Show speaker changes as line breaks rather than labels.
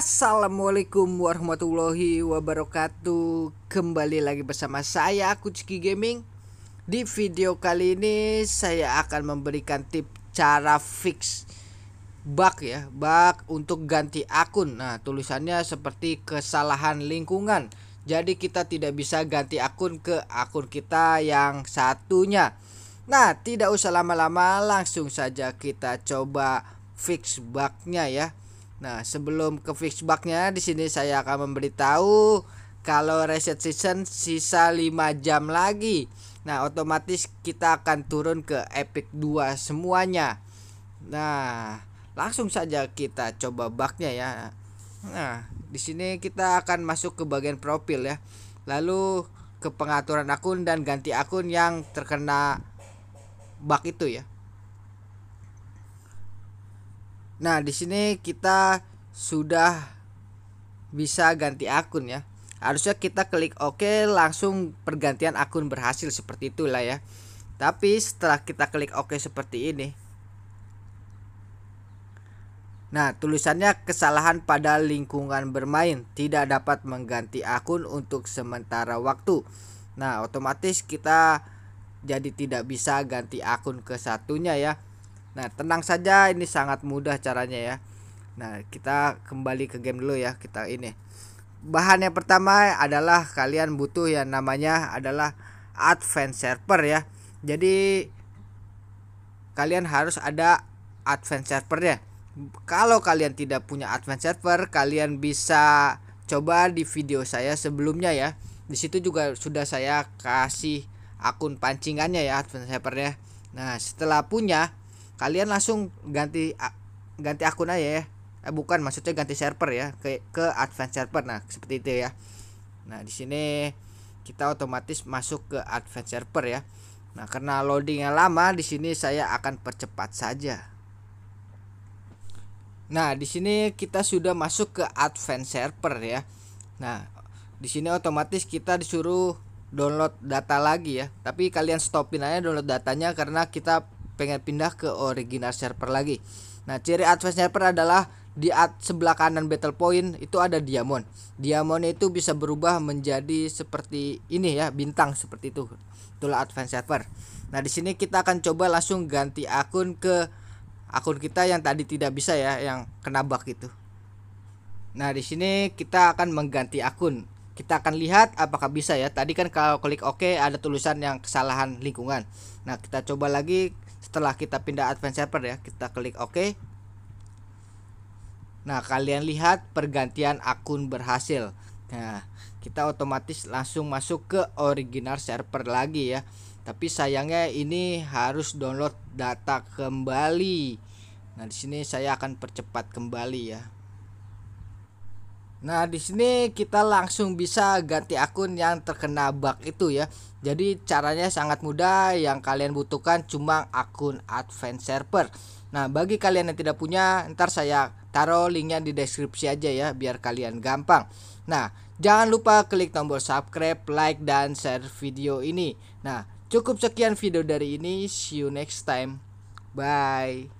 Assalamualaikum warahmatullahi wabarakatuh Kembali lagi bersama saya Kuciki Gaming Di video kali ini saya akan memberikan tips cara fix bug ya Bug untuk ganti akun Nah tulisannya seperti kesalahan lingkungan Jadi kita tidak bisa ganti akun ke akun kita yang satunya Nah tidak usah lama-lama langsung saja kita coba fix bugnya ya Nah, sebelum ke fix bugnya di sini saya akan memberitahu kalau reset season sisa 5 jam lagi. Nah, otomatis kita akan turun ke epic 2 semuanya. Nah, langsung saja kita coba bugnya ya. Nah, di sini kita akan masuk ke bagian profil ya. Lalu ke pengaturan akun dan ganti akun yang terkena bug itu ya. Nah, di sini kita sudah bisa ganti akun ya. Harusnya kita klik OK langsung pergantian akun berhasil seperti itulah ya. Tapi setelah kita klik OK seperti ini. Nah, tulisannya kesalahan pada lingkungan bermain tidak dapat mengganti akun untuk sementara waktu. Nah, otomatis kita jadi tidak bisa ganti akun ke satunya ya Nah, tenang saja, ini sangat mudah caranya ya. Nah, kita kembali ke game dulu ya, kita ini. Bahan yang pertama adalah kalian butuh yang namanya adalah advanced server ya. Jadi kalian harus ada advanced ya Kalau kalian tidak punya advanced server, kalian bisa coba di video saya sebelumnya ya. Di situ juga sudah saya kasih akun pancingannya ya advanced ya Nah, setelah punya kalian langsung ganti ganti akun aja ya eh, bukan maksudnya ganti server ya ke ke advanced server nah seperti itu ya nah di sini kita otomatis masuk ke advanced server ya nah karena loadingnya lama di sini saya akan percepat saja nah di sini kita sudah masuk ke advanced server ya nah di sini otomatis kita disuruh download data lagi ya tapi kalian stopin aja download datanya karena kita pengen pindah ke original server lagi. Nah, ciri advance server adalah di at sebelah kanan battle point itu ada diamond. Diamond itu bisa berubah menjadi seperti ini ya, bintang seperti itu. Itulah advance server. Nah, di sini kita akan coba langsung ganti akun ke akun kita yang tadi tidak bisa ya, yang kena bug itu. Nah, di sini kita akan mengganti akun kita akan lihat apakah bisa ya tadi kan kalau klik OK ada tulisan yang kesalahan lingkungan nah kita coba lagi setelah kita pindah advance server ya kita klik ok nah kalian lihat pergantian akun berhasil nah kita otomatis langsung masuk ke original server lagi ya tapi sayangnya ini harus download data kembali nah di sini saya akan percepat kembali ya Nah, di sini kita langsung bisa ganti akun yang terkena bug itu ya. Jadi caranya sangat mudah, yang kalian butuhkan cuma akun advanced server. Nah, bagi kalian yang tidak punya, ntar saya taruh linknya di deskripsi aja ya, biar kalian gampang. Nah, jangan lupa klik tombol subscribe, like, dan share video ini. Nah, cukup sekian video dari ini, see you next time. Bye.